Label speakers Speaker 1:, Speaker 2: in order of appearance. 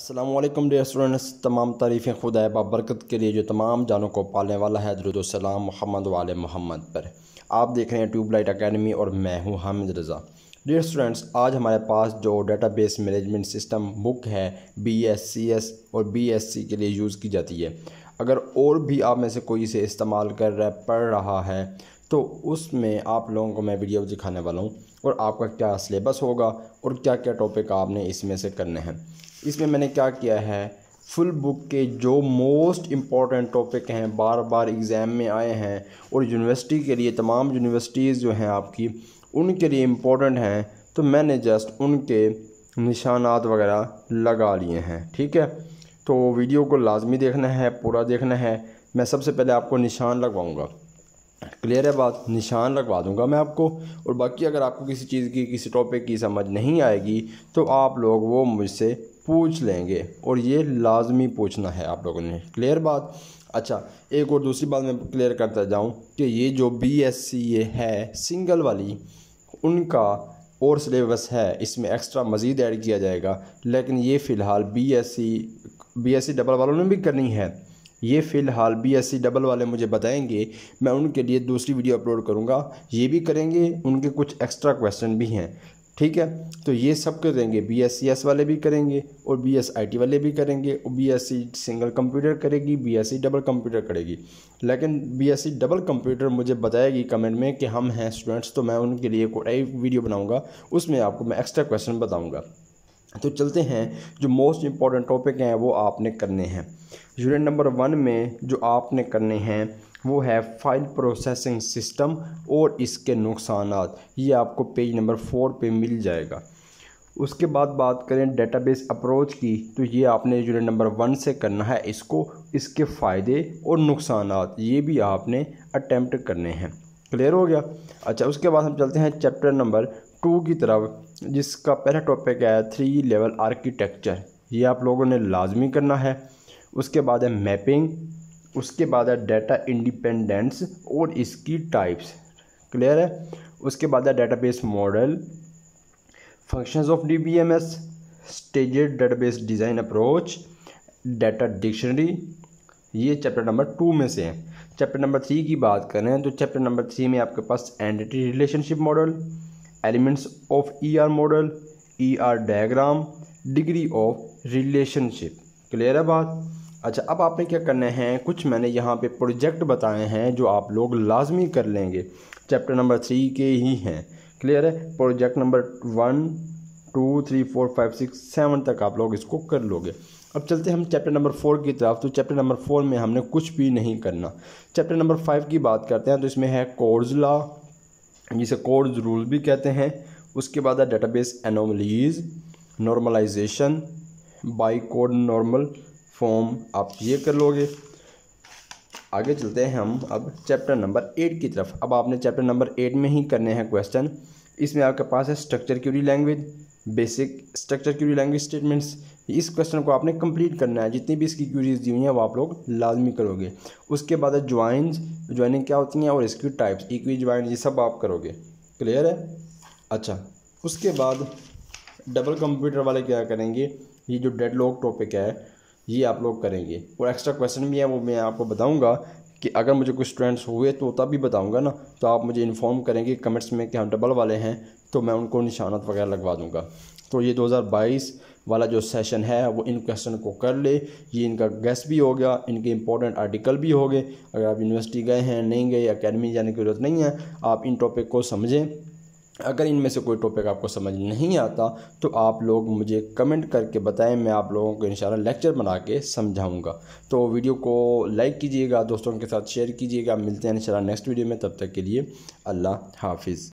Speaker 1: Aslam day students तमाम तारीफ़ें खुदा बरकत के लिए जो तमाम जानों को पालने वाला है दरुद्सलाम मोहम्मद वाल मोहम्मद पर आप देख रहे हैं ट्यूबलाइट अकेडमी और मैं हूं हामिद रज़ा डियर स्टूडेंट्स आज हमारे पास जो डेटाबेस मैनेजमेंट सिस्टम बुक है बी एस सी एस और बी एस सी के लिए यूज़ की जाती है अगर और भी आप में से कोई इसे इस्तेमाल कर रहा पढ़ रहा है तो उसमें आप लोगों को मैं वीडियो दिखाने वाला हूँ और आपका क्या सिलेबस होगा और क्या क्या टॉपिक आपने इसमें से करने हैं इसमें मैंने क्या किया है फुल बुक के जो मोस्ट इम्पॉर्टेंट टॉपिक हैं बार बार एग्ज़ाम में आए हैं और यूनिवर्सिटी के लिए तमाम यूनिवर्सिटीज़ जो हैं आपकी उनके लिए इम्पोर्टेंट हैं तो मैंने जस्ट उनके निशानात वगैरह लगा लिए हैं ठीक है तो वीडियो को लाजमी देखना है पूरा देखना है मैं सबसे पहले आपको निशान लगवाऊँगा क्लियर है बात निशान लगवा दूंगा मैं आपको और बाकी अगर आपको किसी चीज़ की किसी टॉपिक की समझ नहीं आएगी तो आप लोग वो मुझसे पूछ लेंगे और ये लाजमी पूछना है आप लोगों ने क्लियर बात अच्छा एक और दूसरी बात मैं क्लियर करता जाऊँ कि ये जो बी एस सी ये है सिंगल वाली उनका और सिलेबस है इसमें एक्स्ट्रा मज़ीद ऐड किया जाएगा लेकिन ये फ़िलहाल B S C B S C double वालों ने भी करनी है ये फ़िलहाल बी एस सी डबल वाले मुझे बताएंगे मैं उनके लिए दूसरी वीडियो अपलोड करूँगा ये भी करेंगे उनके कुछ एक्स्ट्रा क्वेश्चन भी हैं ठीक है तो ये सब करेंगे बी एस सी एस वाले भी करेंगे और बी एस आई टी वाले भी करेंगे और B S C single computer करेगी B S C double computer करेगी लेकिन B S C double computer मुझे बताएगी कमेंट में कि हम हैं स्टूडेंट्स तो मैं उनके लिए कोई वीडियो बनाऊँगा उसमें आपको मैं एक्स्ट्रा क्वेश्चन बताऊँगा तो चलते हैं जो मोस्ट इम्पॉर्टेंट टॉपिक हैं वो आपने करने हैं यूनिट नंबर वन में जो आपने करने हैं वो है फाइल प्रोसेसिंग सिस्टम और इसके नुकसान ये आपको पेज नंबर फोर पे मिल जाएगा उसके बाद बात करें डेटाबेस अप्रोच की तो ये आपने यूनिट नंबर वन से करना है इसको इसके फ़ायदे और नुकसान ये भी आपने अटैम्प्ट करने हैं क्लियर हो गया अच्छा उसके बाद हम चलते हैं चैप्टर नंबर टू की तरफ जिसका पहला टॉपिक है थ्री लेवल आर्किटेक्चर ये आप लोगों ने लाजमी करना है उसके बाद है मैपिंग उसके बाद है डाटा इंडिपेंडेंस और इसकी टाइप्स क्लियर है उसके बाद है base model functions of D B M S staged base design approach data dictionary ये चैप्टर नंबर टू में से है चैप्टर नंबर थ्री की बात करें तो चैप्टर नंबर थ्री में आपके पास entity relationship model elements of E e R model E e R diagram degree of relationship clear है बात अच्छा अब आपने क्या करना है कुछ मैंने यहाँ पे प्रोजेक्ट बताए हैं जो आप लोग लाजमी कर लेंगे चैप्टर नंबर थ्री के ही हैं क्लियर है project number one two three four five six seven तक आप लोग इसको कर लोगे अब चलते हम चैप्टर नंबर फोर की तरफ तो चैप्टर नंबर फोर में हमने कुछ भी नहीं करना चैप्टर नंबर फाइव की बात करते हैं तो इसमें है कोर्जला जिसे कोड रूल भी कहते हैं उसके बाद है database anomalies normalisation by code normal form आप ये कर लोगे आगे चलते हैं हम अब चैप्टर नंबर एट की तरफ अब आपने चैप्टर नंबर एट में ही करने हैं क्वेश्चन इसमें आपके पास है structure query language basic structure query language statements इस क्वेश्चन को आपने कंप्लीट करना है जितनी भी इसकी क्यूरीज दी हुई हैं वो आप लोग लाजमी करोगे उसके बाद ज्वाइंस ज्वाइनिंग क्या होती हैं और इसकी टाइप्स इक्वी ज्वाइन ये सब आप करोगे क्लियर है अच्छा उसके बाद डबल कंप्यूटर वाले क्या करेंगे ये जो डेड लॉक टॉपिक है ये आप लोग करेंगे और एक्स्ट्रा क्वेश्चन भी है वो मैं आपको बताऊँगा कि अगर मुझे कुछ स्टूडेंट्स हुए तो तब भी बताऊँगा ना तो आप मुझे इन्फॉर्म करेंगे कमेंट्स में कि हम डबल वाले हैं तो मैं उनको निशानत वगैरह लगवा दूँगा तो ये 2022 वाला जो सेशन है वो इन क्वेश्चन को कर ले ये इनका गेस्ट भी हो गया इनके इंपॉर्टेंट आर्टिकल भी हो गए अगर आप यूनिवर्सिटी गए हैं नहीं गए अकेडमी जाने की ज़रूरत नहीं है आप इन टॉपिक को समझें अगर इनमें से कोई टॉपिक आपको समझ नहीं आता तो आप लोग मुझे कमेंट करके बताएं मैं आप लोगों को इंशाल्लाह लेक्चर बना के समझाऊँगा तो वीडियो को लाइक कीजिएगा दोस्तों के साथ शेयर कीजिएगा मिलते हैं इंशाल्लाह नेक्स्ट वीडियो में तब तक के लिए अल्लाह हाफिज़